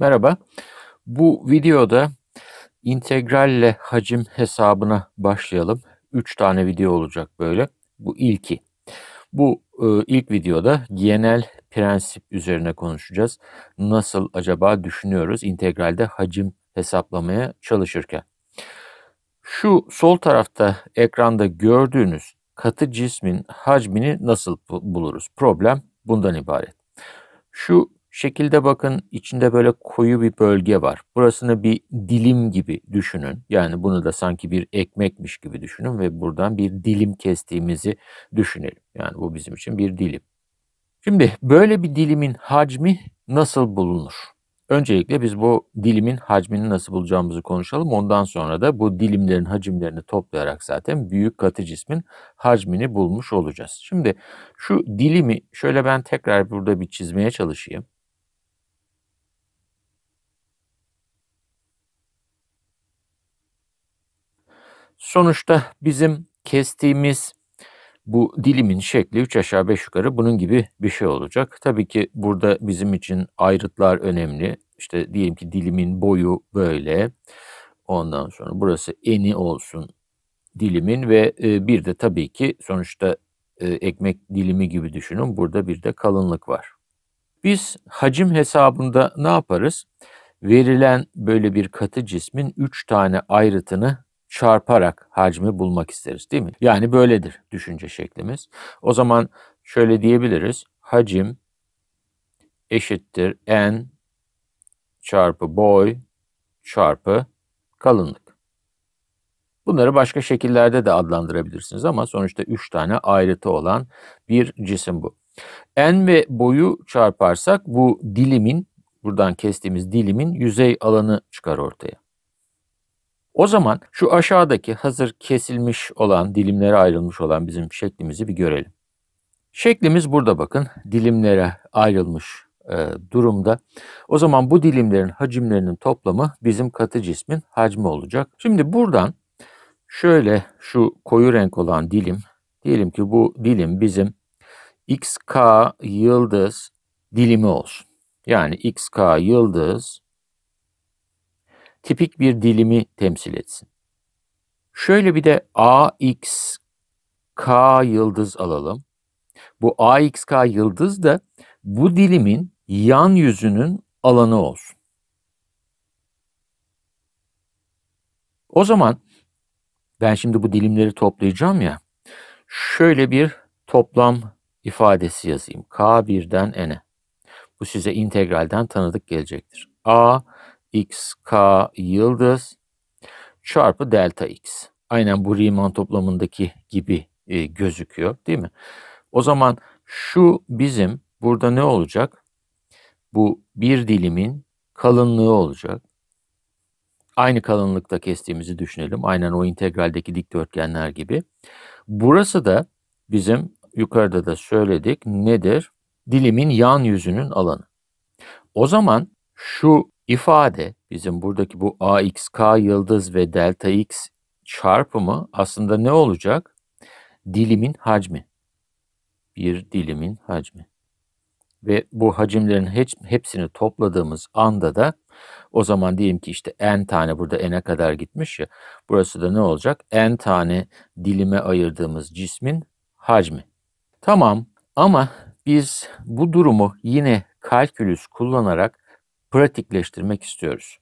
Merhaba. Bu videoda integralle hacim hesabına başlayalım. 3 tane video olacak böyle. Bu ilki. Bu e, ilk videoda genel prensip üzerine konuşacağız. Nasıl acaba düşünüyoruz integralde hacim hesaplamaya çalışırken. Şu sol tarafta ekranda gördüğünüz katı cismin hacmini nasıl buluruz? Problem bundan ibaret. Şu Şekilde bakın içinde böyle koyu bir bölge var. Burasını bir dilim gibi düşünün. Yani bunu da sanki bir ekmekmiş gibi düşünün ve buradan bir dilim kestiğimizi düşünelim. Yani bu bizim için bir dilim. Şimdi böyle bir dilimin hacmi nasıl bulunur? Öncelikle biz bu dilimin hacmini nasıl bulacağımızı konuşalım. Ondan sonra da bu dilimlerin hacimlerini toplayarak zaten büyük katı cismin hacmini bulmuş olacağız. Şimdi şu dilimi şöyle ben tekrar burada bir çizmeye çalışayım. Sonuçta bizim kestiğimiz bu dilimin şekli 3 aşağı 5 yukarı bunun gibi bir şey olacak. Tabii ki burada bizim için ayrıtlar önemli. İşte diyelim ki dilimin boyu böyle. Ondan sonra burası eni olsun dilimin ve e, bir de tabii ki sonuçta e, ekmek dilimi gibi düşünün. Burada bir de kalınlık var. Biz hacim hesabında ne yaparız? Verilen böyle bir katı cismin 3 tane ayrıtını çarparak hacmi bulmak isteriz değil mi? Yani böyledir düşünce şeklimiz. O zaman şöyle diyebiliriz. Hacim eşittir n çarpı boy çarpı kalınlık. Bunları başka şekillerde de adlandırabilirsiniz ama sonuçta 3 tane ayrıtı olan bir cisim bu. N ve boyu çarparsak bu dilimin, buradan kestiğimiz dilimin yüzey alanı çıkar ortaya. O zaman şu aşağıdaki hazır kesilmiş olan, dilimlere ayrılmış olan bizim şeklimizi bir görelim. Şeklimiz burada bakın dilimlere ayrılmış e, durumda. O zaman bu dilimlerin hacimlerinin toplamı bizim katı cismin hacmi olacak. Şimdi buradan şöyle şu koyu renk olan dilim, diyelim ki bu dilim bizim xk yıldız dilimi olsun. Yani xk yıldız tipik bir dilimi temsil etsin. Şöyle bir de k yıldız alalım. Bu k yıldız da bu dilimin yan yüzünün alanı olsun. O zaman ben şimdi bu dilimleri toplayacağım ya. Şöyle bir toplam ifadesi yazayım. K1'den n'e. Bu size integralden tanıdık gelecektir. A x k yıldız çarpı delta x. Aynen bu Riemann toplamındaki gibi e, gözüküyor değil mi? O zaman şu bizim burada ne olacak? Bu bir dilimin kalınlığı olacak. Aynı kalınlıkta kestiğimizi düşünelim. Aynen o integraldeki dikdörtgenler gibi. Burası da bizim yukarıda da söyledik nedir? Dilimin yan yüzünün alanı. O zaman şu ifade bizim buradaki bu AXK yıldız ve delta X çarpımı aslında ne olacak? Dilimin hacmi. Bir dilimin hacmi. Ve bu hacimlerin hepsini topladığımız anda da o zaman diyelim ki işte n tane burada n'e kadar gitmiş ya. Burası da ne olacak? n tane dilime ayırdığımız cismin hacmi. Tamam ama biz bu durumu yine kalkülüs kullanarak pratikleştirmek istiyoruz.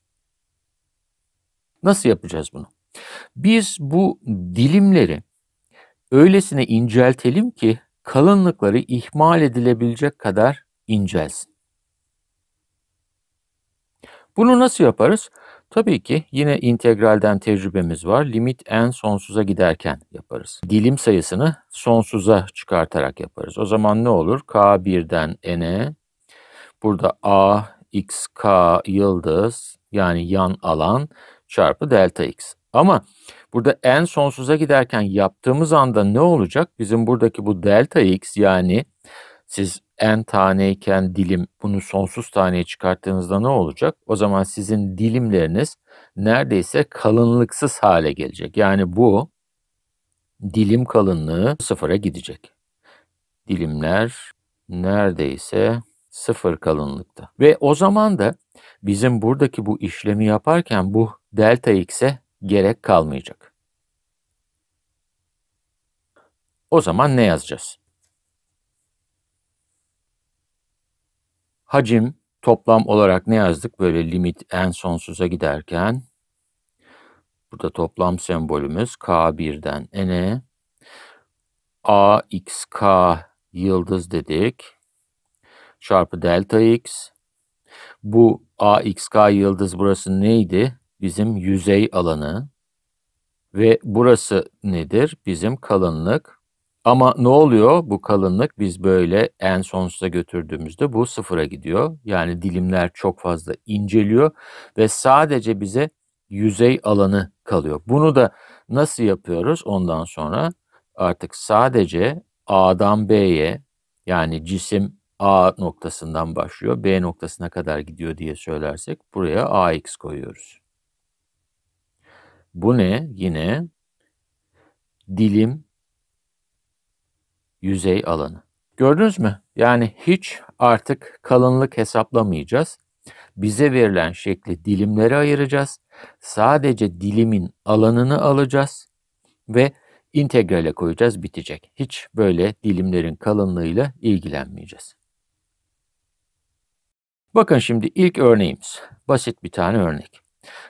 Nasıl yapacağız bunu? Biz bu dilimleri öylesine inceltelim ki kalınlıkları ihmal edilebilecek kadar incelsin. Bunu nasıl yaparız? Tabii ki yine integralden tecrübemiz var. Limit n sonsuza giderken yaparız. Dilim sayısını sonsuza çıkartarak yaparız. O zaman ne olur? K1'den n'e, burada a xk yıldız yani yan alan çarpı delta x. Ama burada n sonsuza giderken yaptığımız anda ne olacak? Bizim buradaki bu delta x yani siz n taneyken dilim bunu sonsuz taneye çıkarttığınızda ne olacak? O zaman sizin dilimleriniz neredeyse kalınlıksız hale gelecek. Yani bu dilim kalınlığı sıfıra gidecek. Dilimler neredeyse sıfır kalınlıkta. Ve o zaman da bizim buradaki bu işlemi yaparken bu delta x'e gerek kalmayacak. O zaman ne yazacağız? Hacim toplam olarak ne yazdık? Böyle limit en sonsuza giderken burada toplam sembolümüz K1'den N'e k yıldız dedik çarpı delta x. Bu AXK yıldız burası neydi? Bizim yüzey alanı. Ve burası nedir? Bizim kalınlık. Ama ne oluyor bu kalınlık? Biz böyle en sonsuza götürdüğümüzde bu sıfıra gidiyor. Yani dilimler çok fazla inceliyor ve sadece bize yüzey alanı kalıyor. Bunu da nasıl yapıyoruz? Ondan sonra artık sadece A'dan B'ye yani cisim A noktasından başlıyor, B noktasına kadar gidiyor diye söylersek buraya AX koyuyoruz. Bu ne? Yine dilim yüzey alanı. Gördünüz mü? Yani hiç artık kalınlık hesaplamayacağız. Bize verilen şekli dilimlere ayıracağız. Sadece dilimin alanını alacağız ve integrale koyacağız bitecek. Hiç böyle dilimlerin kalınlığıyla ilgilenmeyeceğiz. Bakın şimdi ilk örneğimiz. Basit bir tane örnek.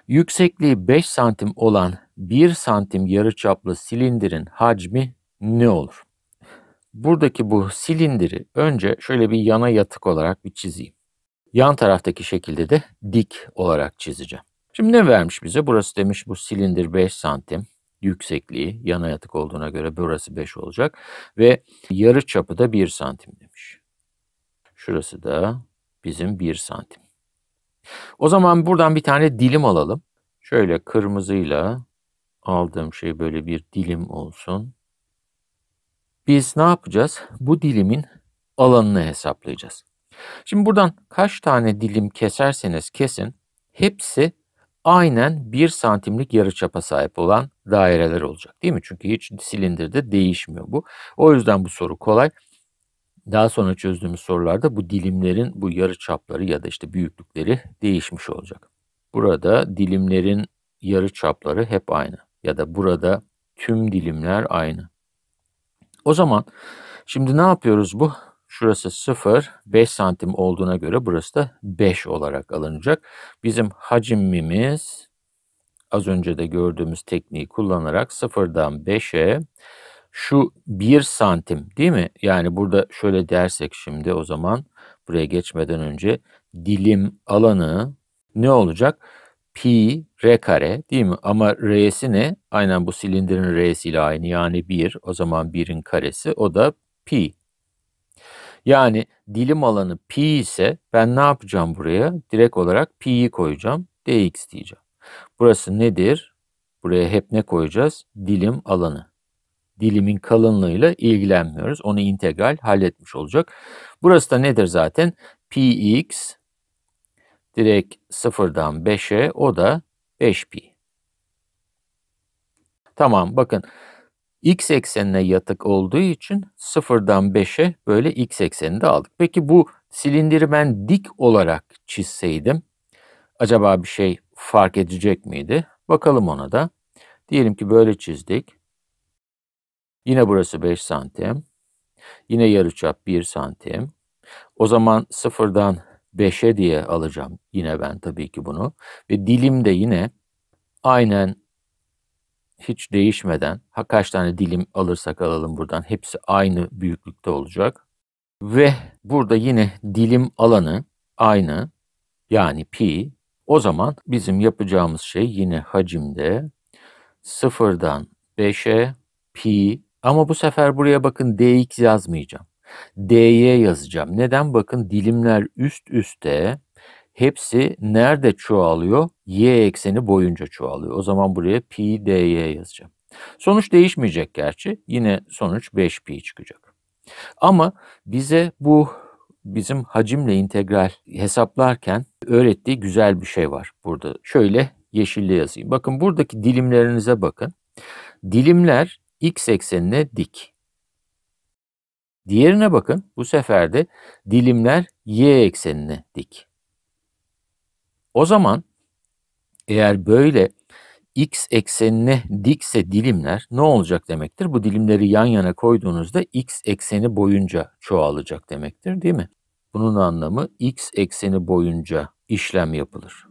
Yüksekliği 5 santim olan 1 santim yarıçaplı silindirin hacmi ne olur? Buradaki bu silindiri önce şöyle bir yana yatık olarak bir çizeyim. Yan taraftaki şekilde de dik olarak çizeceğim. Şimdi ne vermiş bize? Burası demiş bu silindir 5 santim yüksekliği yana yatık olduğuna göre burası 5 olacak ve yarı çapı da 1 santim demiş. Şurası da bizim 1 santim. O zaman buradan bir tane dilim alalım. Şöyle kırmızıyla aldığım şey böyle bir dilim olsun. Biz ne yapacağız? Bu dilimin alanını hesaplayacağız. Şimdi buradan kaç tane dilim keserseniz kesin hepsi aynen 1 santimlik yarıçapa sahip olan daireler olacak değil mi? Çünkü hiç silindirde değişmiyor bu. O yüzden bu soru kolay daha sonra çözdüğümüz sorularda bu dilimlerin bu yarı çapları ya da işte büyüklükleri değişmiş olacak. Burada dilimlerin yarı çapları hep aynı ya da burada tüm dilimler aynı. O zaman şimdi ne yapıyoruz bu? Şurası 0, 5 santim olduğuna göre burası da 5 olarak alınacak. Bizim hacimimiz az önce de gördüğümüz tekniği kullanarak 0'dan 5'e şu bir santim değil mi? Yani burada şöyle dersek şimdi o zaman buraya geçmeden önce dilim alanı ne olacak? Pi r kare değil mi? Ama r'si ne? Aynen bu silindirin r'si ile aynı yani 1. O zaman 1'in karesi o da pi. Yani dilim alanı pi ise ben ne yapacağım buraya? Direkt olarak pi'yi koyacağım. dx diyeceğim. Burası nedir? Buraya hep ne koyacağız? Dilim alanı dilimin kalınlığıyla ilgilenmiyoruz. Onu integral halletmiş olacak. Burası da nedir zaten? Px direkt sıfırdan 5'e o da 5pi. Tamam bakın x eksenine yatık olduğu için sıfırdan 5'e böyle x eksenini de aldık. Peki bu silindiri ben dik olarak çizseydim acaba bir şey fark edecek miydi? Bakalım ona da. Diyelim ki böyle çizdik. Yine burası 5 santim. Yine yarıçap 1 santim. O zaman sıfırdan 5'e diye alacağım yine ben tabii ki bunu. Ve dilim de yine aynen hiç değişmeden ha kaç tane dilim alırsak alalım buradan hepsi aynı büyüklükte olacak. Ve burada yine dilim alanı aynı yani pi. O zaman bizim yapacağımız şey yine hacimde sıfırdan 5'e pi ama bu sefer buraya bakın dx yazmayacağım. dy yazacağım. Neden? Bakın dilimler üst üste hepsi nerede çoğalıyor? y ekseni boyunca çoğalıyor. O zaman buraya pi dy yazacağım. Sonuç değişmeyecek gerçi. Yine sonuç 5 pi çıkacak. Ama bize bu bizim hacimle integral hesaplarken öğrettiği güzel bir şey var burada. Şöyle yeşille yazayım. Bakın buradaki dilimlerinize bakın. Dilimler x eksenine dik. Diğerine bakın. Bu sefer de dilimler y eksenine dik. O zaman eğer böyle x eksenine dikse dilimler ne olacak demektir? Bu dilimleri yan yana koyduğunuzda x ekseni boyunca çoğalacak demektir değil mi? Bunun anlamı x ekseni boyunca işlem yapılır.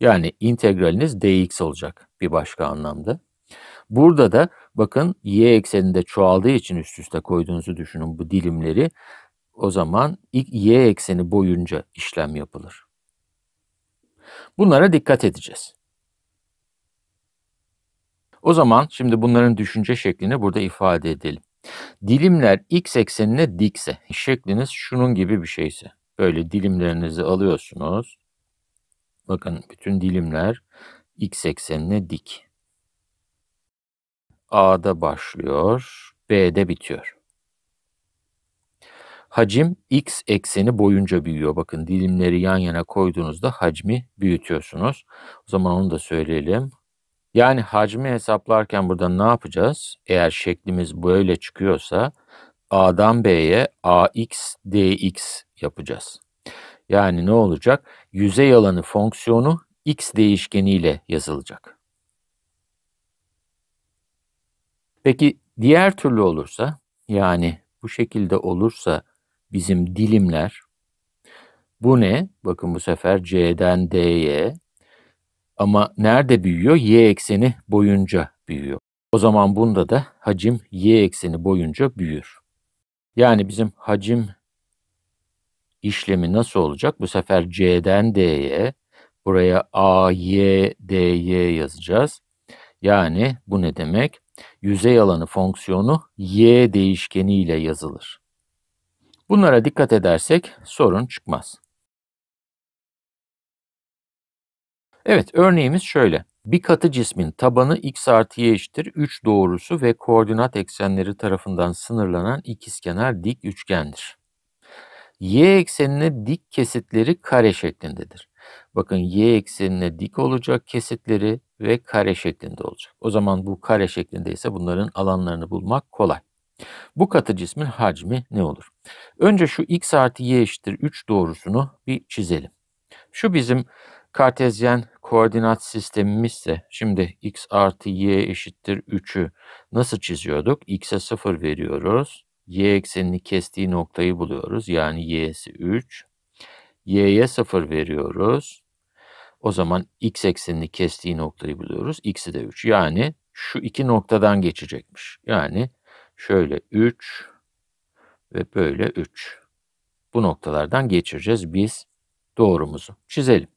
Yani integraliniz dx olacak bir başka anlamda. Burada da bakın y ekseninde çoğaldığı için üst üste koyduğunuzu düşünün bu dilimleri. O zaman ilk y ekseni boyunca işlem yapılır. Bunlara dikkat edeceğiz. O zaman şimdi bunların düşünce şeklini burada ifade edelim. Dilimler x eksenine dikse, şekliniz şunun gibi bir şeyse. Böyle dilimlerinizi alıyorsunuz. Bakın bütün dilimler x eksenine dik. A'da başlıyor, B'de bitiyor. Hacim x ekseni boyunca büyüyor. Bakın dilimleri yan yana koyduğunuzda hacmi büyütüyorsunuz. O zaman onu da söyleyelim. Yani hacmi hesaplarken burada ne yapacağız? Eğer şeklimiz böyle çıkıyorsa A'dan B'ye AX DX yapacağız. Yani ne olacak? Yüzey alanı fonksiyonu x değişkeniyle yazılacak. Peki diğer türlü olursa yani bu şekilde olursa bizim dilimler bu ne? Bakın bu sefer C'den D'ye ama nerede büyüyor? Y ekseni boyunca büyüyor. O zaman bunda da hacim y ekseni boyunca büyür. Yani bizim hacim işlemi nasıl olacak? Bu sefer c'den d'ye, buraya a, y, d, y yazacağız. Yani bu ne demek? yüzey alanı fonksiyonu y değişkeni ile yazılır. Bunlara dikkat edersek sorun çıkmaz. Evet örneğimiz şöyle. Bir katı cismin tabanı x artı y eşittir 3 doğrusu ve koordinat eksenleri tarafından sınırlanan ikizkenar dik üçgendir. Y eksenine dik kesitleri kare şeklindedir. Bakın y eksenine dik olacak kesitleri ve kare şeklinde olacak. O zaman bu kare şeklinde ise bunların alanlarını bulmak kolay. Bu katı cismin hacmi ne olur? Önce şu x artı y eşittir 3 doğrusunu bir çizelim. Şu bizim kartezyen koordinat sistemimizse şimdi x artı y eşittir 3'ü nasıl çiziyorduk? x'e 0 veriyoruz. y eksenini kestiği noktayı buluyoruz. Yani y'si 3. y'ye 0 veriyoruz. O zaman x eksenini kestiği noktayı buluyoruz. X'i de 3. Yani şu iki noktadan geçecekmiş. Yani şöyle 3 ve böyle 3. Bu noktalardan geçireceğiz biz doğrumuzu. Çizelim.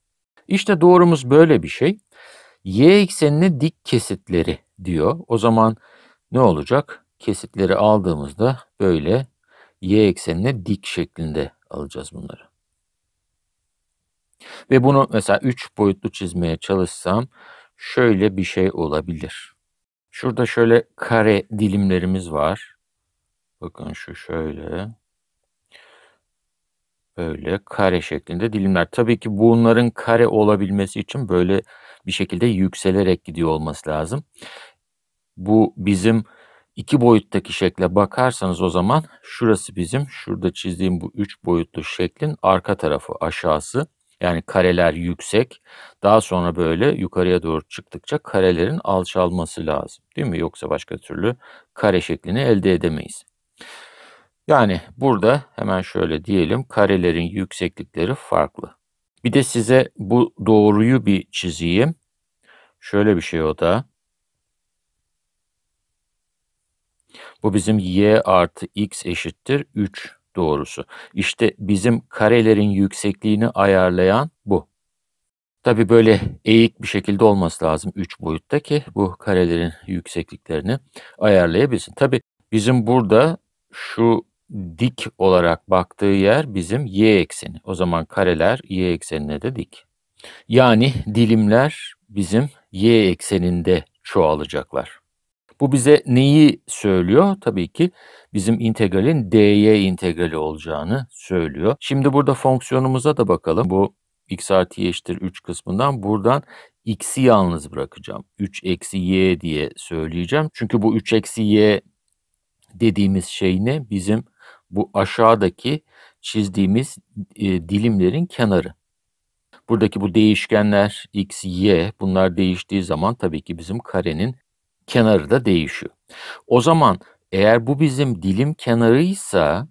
İşte doğrumuz böyle bir şey. Y eksenine dik kesitleri diyor. O zaman ne olacak? Kesitleri aldığımızda böyle y eksenine dik şeklinde alacağız bunları. Ve bunu mesela 3 boyutlu çizmeye çalışsam şöyle bir şey olabilir. Şurada şöyle kare dilimlerimiz var. Bakın şu şöyle. Böyle kare şeklinde dilimler. Tabii ki bunların kare olabilmesi için böyle bir şekilde yükselerek gidiyor olması lazım. Bu bizim iki boyuttaki şekle bakarsanız o zaman şurası bizim şurada çizdiğim bu üç boyutlu şeklin arka tarafı aşağısı. Yani kareler yüksek. Daha sonra böyle yukarıya doğru çıktıkça karelerin alçalması lazım. Değil mi? Yoksa başka türlü kare şeklini elde edemeyiz. Yani burada hemen şöyle diyelim karelerin yükseklikleri farklı. Bir de size bu doğruyu bir çizeyim. Şöyle bir şey o da. Bu bizim y artı x eşittir 3 doğrusu. İşte bizim karelerin yüksekliğini ayarlayan bu. Tabi böyle eğik bir şekilde olması lazım 3 boyutta ki bu karelerin yüksekliklerini ayarlayabilsin. Tabi bizim burada şu dik olarak baktığı yer bizim y ekseni. O zaman kareler y eksenine de dik. Yani dilimler bizim y ekseninde çoğalacaklar. Bu bize neyi söylüyor? Tabii ki bizim integralin dy integrali olacağını söylüyor. Şimdi burada fonksiyonumuza da bakalım. Bu x artı y eşittir 3 kısmından buradan x'i yalnız bırakacağım. 3 eksi y diye söyleyeceğim. Çünkü bu 3 eksi y dediğimiz şey ne? Bizim bu aşağıdaki çizdiğimiz e, dilimlerin kenarı. Buradaki bu değişkenler x, y bunlar değiştiği zaman tabii ki bizim karenin kenarı da değişiyor. O zaman eğer bu bizim dilim kenarıysa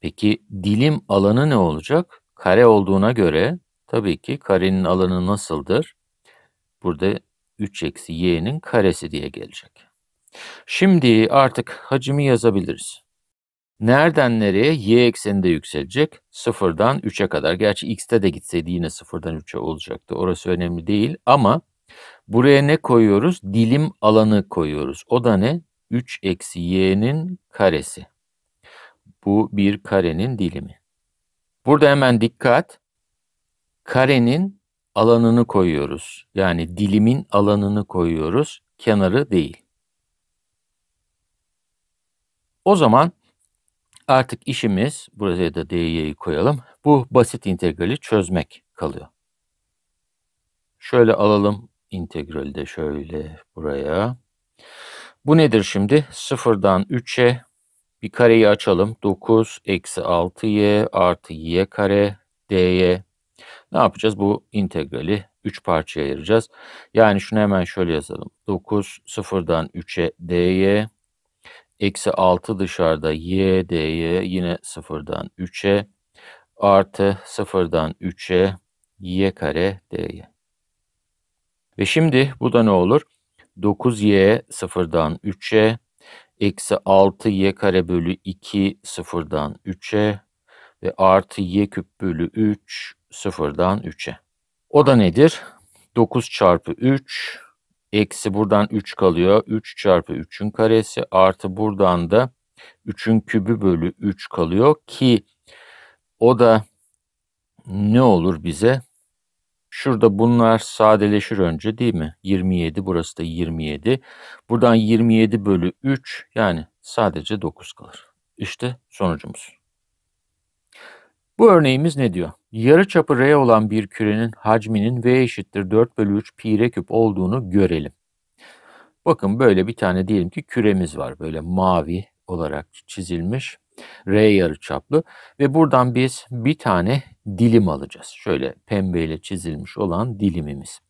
peki dilim alanı ne olacak? Kare olduğuna göre tabii ki karenin alanı nasıldır? Burada 3 eksi y'nin karesi diye gelecek. Şimdi artık hacmi yazabiliriz. Nereden nereye? Y ekseninde yükselecek. 0'dan 3'e kadar. Gerçi x'te de gitseydi yine 0'dan 3'e olacaktı. Orası önemli değil ama Buraya ne koyuyoruz? Dilim alanı koyuyoruz. O da ne? 3 eksi y'nin karesi. Bu bir karenin dilimi. Burada hemen dikkat. Karenin alanını koyuyoruz. Yani dilimin alanını koyuyoruz. Kenarı değil. O zaman artık işimiz, buraya da dy'yi koyalım. Bu basit integrali çözmek kalıyor. Şöyle alalım integrali de şöyle buraya. Bu nedir şimdi? Sıfırdan 3'e bir kareyi açalım. 9 eksi 6y artı y kare dy. Ne yapacağız? Bu integrali 3 parçaya ayıracağız. Yani şunu hemen şöyle yazalım. 9 sıfırdan 3'e dy. Eksi 6 dışarıda y dy yine sıfırdan 3'e artı sıfırdan 3'e y kare dy. Ve şimdi bu da ne olur? 9y sıfırdan 3'e eksi 6y kare bölü 2 sıfırdan 3'e ve artı y küp bölü 3 sıfırdan 3'e. O da nedir? 9 çarpı 3 eksi buradan 3 kalıyor. 3 çarpı 3'ün karesi artı buradan da 3'ün kübü bölü 3 kalıyor ki o da ne olur bize? Şurada bunlar sadeleşir önce değil mi? 27 burası da 27. Buradan 27 bölü 3 yani sadece 9 kalır. İşte sonucumuz. Bu örneğimiz ne diyor? Yarı çapı R olan bir kürenin hacminin V eşittir 4 bölü 3 pi R küp olduğunu görelim. Bakın böyle bir tane diyelim ki küremiz var. Böyle mavi olarak çizilmiş. R yarı çaplı. Ve buradan biz bir tane dilim alacağız. Şöyle pembeyle çizilmiş olan dilimimiz.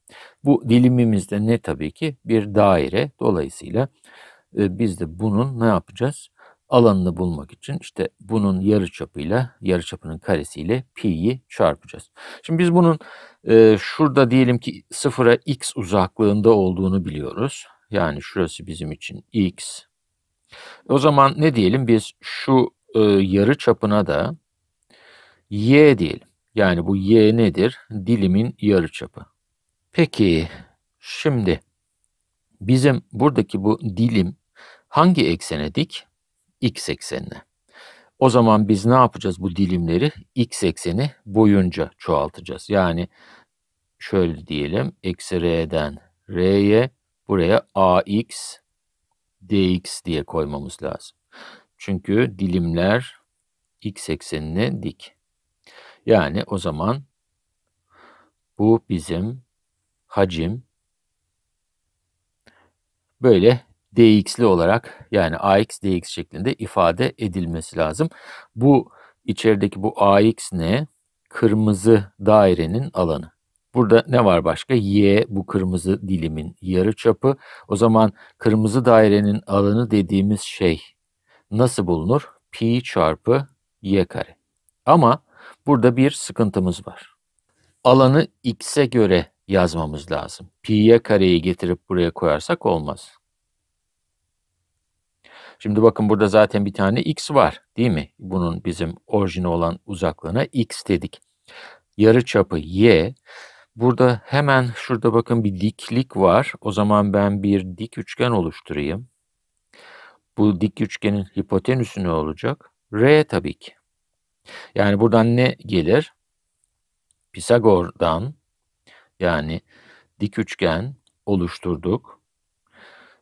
Bu dilimimizde ne tabii ki bir daire. Dolayısıyla e, biz de bunun ne yapacağız? Alanını bulmak için işte bunun yarı çapıyla yarı çapının karesiyle pi'yi çarpacağız. Şimdi biz bunun e, şurada diyelim ki sıfıra x uzaklığında olduğunu biliyoruz. Yani şurası bizim için x. O zaman ne diyelim biz şu e, yarı çapına da y diyelim. Yani bu y nedir? Dilimin yarıçapı. Peki şimdi bizim buradaki bu dilim hangi eksene dik? X eksenine. O zaman biz ne yapacağız bu dilimleri? X ekseni boyunca çoğaltacağız. Yani şöyle diyelim. Eksi R'den R'ye buraya AX DX diye koymamız lazım. Çünkü dilimler X eksenine dik. Yani o zaman bu bizim hacim böyle dx'li olarak yani ax dx şeklinde ifade edilmesi lazım. Bu içerideki bu ax ne? Kırmızı dairenin alanı. Burada ne var başka? Y bu kırmızı dilimin yarı çapı. O zaman kırmızı dairenin alanı dediğimiz şey nasıl bulunur? Pi çarpı y kare. Ama Burada bir sıkıntımız var. Alanı x'e göre yazmamız lazım. Pi'ye kareyi getirip buraya koyarsak olmaz. Şimdi bakın burada zaten bir tane x var değil mi? Bunun bizim orijini olan uzaklığına x dedik. Yarı çapı y. Burada hemen şurada bakın bir diklik var. O zaman ben bir dik üçgen oluşturayım. Bu dik üçgenin hipotenüsü ne olacak? R tabii ki. Yani buradan ne gelir? Pisagor'dan yani dik üçgen oluşturduk.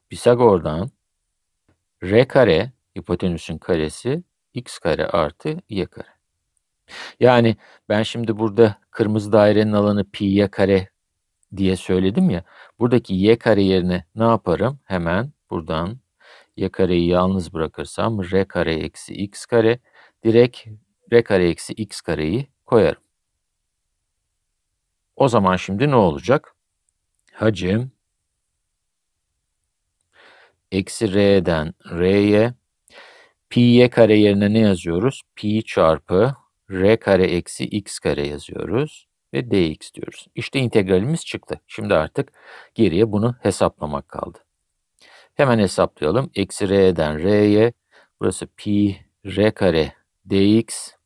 Pisagor'dan r kare hipotenüsün karesi x kare artı y kare. Yani ben şimdi burada kırmızı dairenin alanı pi y kare diye söyledim ya. Buradaki y kare yerine ne yaparım? Hemen buradan y kareyi yalnız bırakırsam r kare eksi x kare direkt r kare eksi x kareyi koyarım. O zaman şimdi ne olacak? Hacim eksi r'den r'ye pi'ye kare yerine ne yazıyoruz? Pi çarpı r kare eksi x kare yazıyoruz ve dx diyoruz. İşte integralimiz çıktı. Şimdi artık geriye bunu hesaplamak kaldı. Hemen hesaplayalım. Eksi r'den r'ye burası pi r kare dx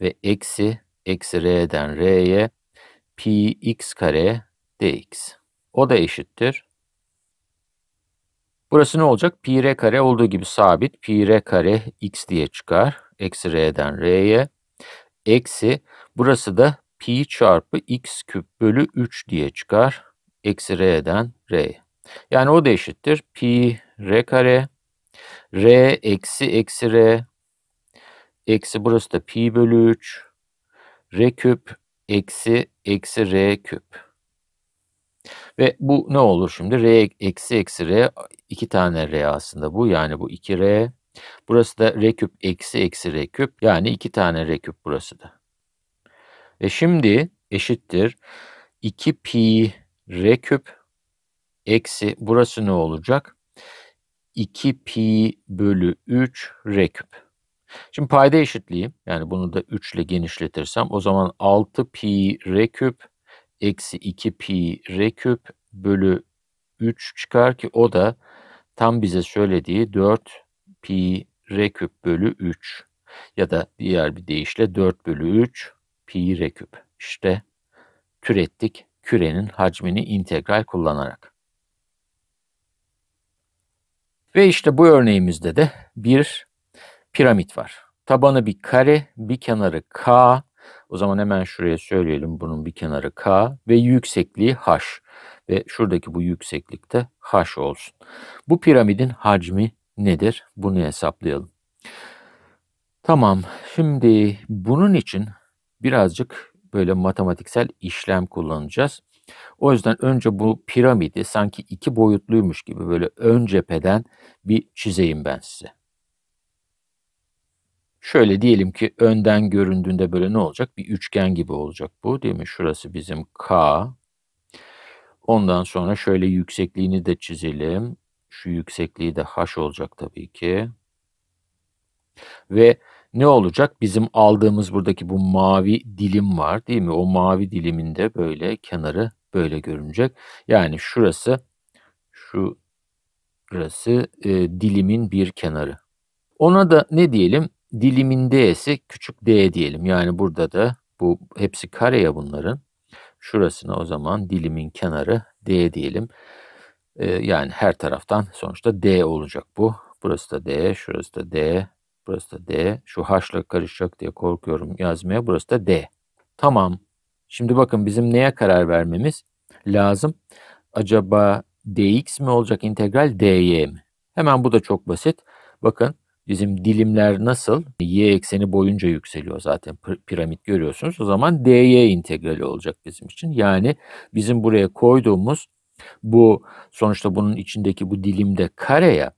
ve eksi eksi r'den r'ye pi x kare dx. O da eşittir. Burası ne olacak? Pi r kare olduğu gibi sabit. Pi r kare x diye çıkar. Eksi r'den r'ye. Eksi burası da pi çarpı x küp bölü 3 diye çıkar. Eksi r'den r'ye. Yani o da eşittir. Pi r kare r eksi eksi r Eksi burası da pi bölü 3. R küp eksi eksi R küp. Ve bu ne olur şimdi? R eksi eksi R iki tane R aslında bu. Yani bu 2R. Burası da R küp eksi eksi R küp. Yani iki tane R küp burası da. Ve şimdi eşittir. 2 pi R küp eksi burası ne olacak? 2 pi bölü 3 R küp. Şimdi payda eşitliği yani bunu da 3 ile genişletirsem o zaman 6 pi r küp eksi 2 pi r küp bölü 3 çıkar ki o da tam bize söylediği 4 pi r küp bölü 3 ya da diğer bir deyişle 4 bölü 3 pi r küp. İşte türettik kürenin hacmini integral kullanarak. Ve işte bu örneğimizde de bir piramit var. Tabanı bir kare, bir kenarı K. O zaman hemen şuraya söyleyelim bunun bir kenarı K ve yüksekliği H. Ve şuradaki bu yükseklikte H olsun. Bu piramidin hacmi nedir? Bunu hesaplayalım. Tamam, şimdi bunun için birazcık böyle matematiksel işlem kullanacağız. O yüzden önce bu piramidi sanki iki boyutluymuş gibi böyle ön cepheden bir çizeyim ben size. Şöyle diyelim ki önden göründüğünde böyle ne olacak? Bir üçgen gibi olacak bu değil mi? Şurası bizim K. Ondan sonra şöyle yüksekliğini de çizelim. Şu yüksekliği de H olacak tabii ki. Ve ne olacak? Bizim aldığımız buradaki bu mavi dilim var değil mi? O mavi diliminde böyle kenarı böyle görünecek. Yani şurası şu şurası e, dilimin bir kenarı. Ona da ne diyelim? diliminde ise küçük d diyelim. Yani burada da bu hepsi kare ya bunların. Şurasına o zaman dilimin kenarı d diyelim. Ee, yani her taraftan sonuçta d olacak bu. Burası da d, şurası da d, burası da d. Şu haşla karışacak diye korkuyorum yazmaya. Burası da d. Tamam. Şimdi bakın bizim neye karar vermemiz lazım? Acaba dx mi olacak integral dy mi? Hemen bu da çok basit. Bakın Bizim dilimler nasıl? Y ekseni boyunca yükseliyor zaten piramit görüyorsunuz. O zaman dy integrali olacak bizim için. Yani bizim buraya koyduğumuz bu sonuçta bunun içindeki bu dilimde kare ya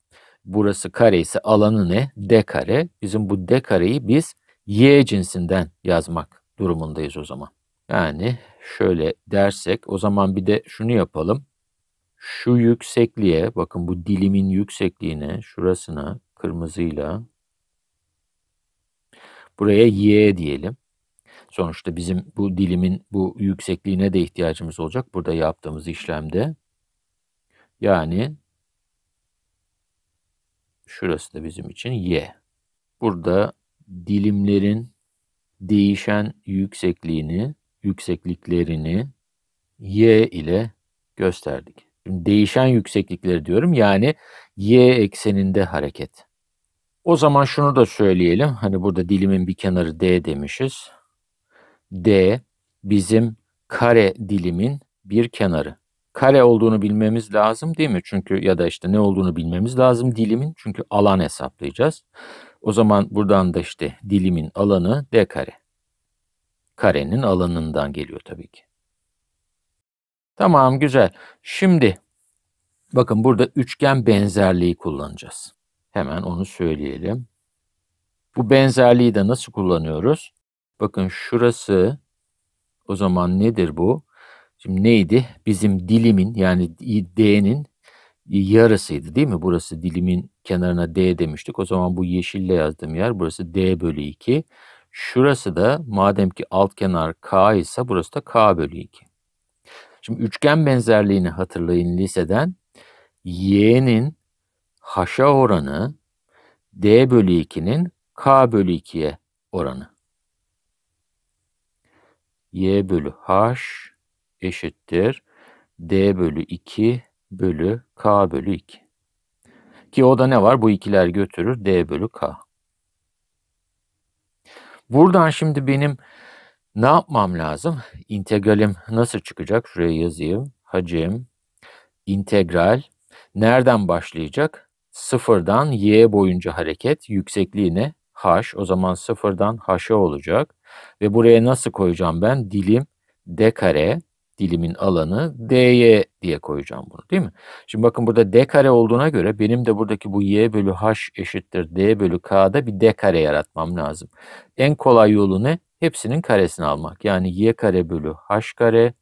burası kare ise alanı ne? D kare. Bizim bu D kareyi biz Y cinsinden yazmak durumundayız o zaman. Yani şöyle dersek o zaman bir de şunu yapalım. Şu yüksekliğe bakın bu dilimin yüksekliğine şurasına kırmızıyla. Buraya Y diyelim. Sonuçta bizim bu dilimin bu yüksekliğine de ihtiyacımız olacak burada yaptığımız işlemde. Yani şurası da bizim için Y. Burada dilimlerin değişen yüksekliğini, yüksekliklerini Y ile gösterdik. Şimdi değişen yükseklikleri diyorum yani Y ekseninde hareket. O zaman şunu da söyleyelim. Hani burada dilimin bir kenarı D demişiz. D bizim kare dilimin bir kenarı. Kare olduğunu bilmemiz lazım değil mi? Çünkü ya da işte ne olduğunu bilmemiz lazım dilimin. Çünkü alan hesaplayacağız. O zaman buradan da işte dilimin alanı D kare. Karenin alanından geliyor tabii ki. Tamam güzel. Şimdi bakın burada üçgen benzerliği kullanacağız. Hemen onu söyleyelim. Bu benzerliği de nasıl kullanıyoruz? Bakın şurası o zaman nedir bu? Şimdi neydi? Bizim dilimin yani D'nin yarısıydı değil mi? Burası dilimin kenarına D demiştik. O zaman bu yeşille yazdığım yer burası D bölü 2. Şurası da madem ki alt kenar K ise burası da K bölü 2. Şimdi üçgen benzerliğini hatırlayın liseden. Y'nin haşa oranı D bölü 2'nin K bölü 2'ye oranı. Y bölü H eşittir D bölü 2 bölü K bölü 2. Ki o da ne var? Bu ikiler götürür. D bölü K. Buradan şimdi benim ne yapmam lazım? İntegralim nasıl çıkacak? Şuraya yazayım. Hacim, integral nereden başlayacak? Sıfırdan y boyunca hareket yüksekliğine h. O zaman sıfırdan h'a olacak. Ve buraya nasıl koyacağım ben? Dilim d kare dilimin alanı dy diye koyacağım bunu değil mi? Şimdi bakın burada d kare olduğuna göre benim de buradaki bu y bölü h eşittir d bölü k'da bir d kare yaratmam lazım. En kolay yolu ne? Hepsinin karesini almak. Yani y kare bölü h kare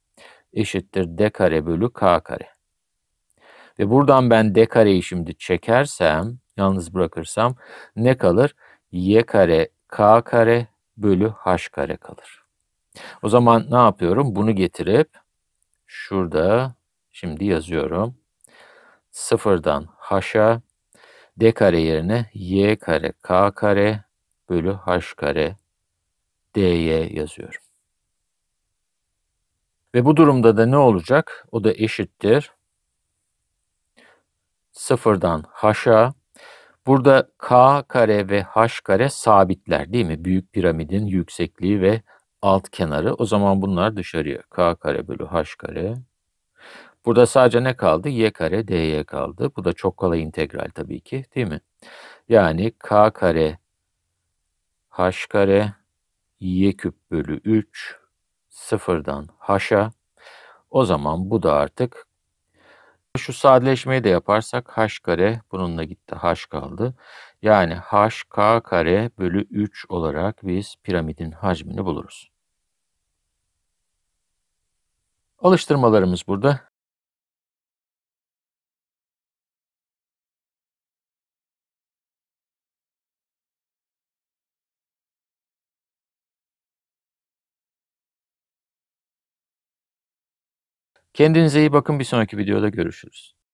eşittir d kare bölü k kare. Ve buradan ben d kareyi şimdi çekersem, yalnız bırakırsam ne kalır? y kare k kare bölü h kare kalır. O zaman ne yapıyorum? Bunu getirip şurada şimdi yazıyorum. Sıfırdan h'a d kare yerine y kare k kare bölü h kare dy yazıyorum. Ve bu durumda da ne olacak? O da eşittir sıfırdan haşa. Burada k kare ve h kare sabitler değil mi? Büyük piramidin yüksekliği ve alt kenarı. O zaman bunlar dışarıya. k kare bölü h kare. Burada sadece ne kaldı? y kare dy kaldı. Bu da çok kolay integral tabii ki değil mi? Yani k kare h kare y küp bölü 3 sıfırdan h'a. O zaman bu da artık şu sadeleşmeyi de yaparsak h kare bununla gitti h kaldı. Yani h k kare bölü 3 olarak biz piramidin hacmini buluruz. Alıştırmalarımız burada Kendinize iyi bakın. Bir sonraki videoda görüşürüz.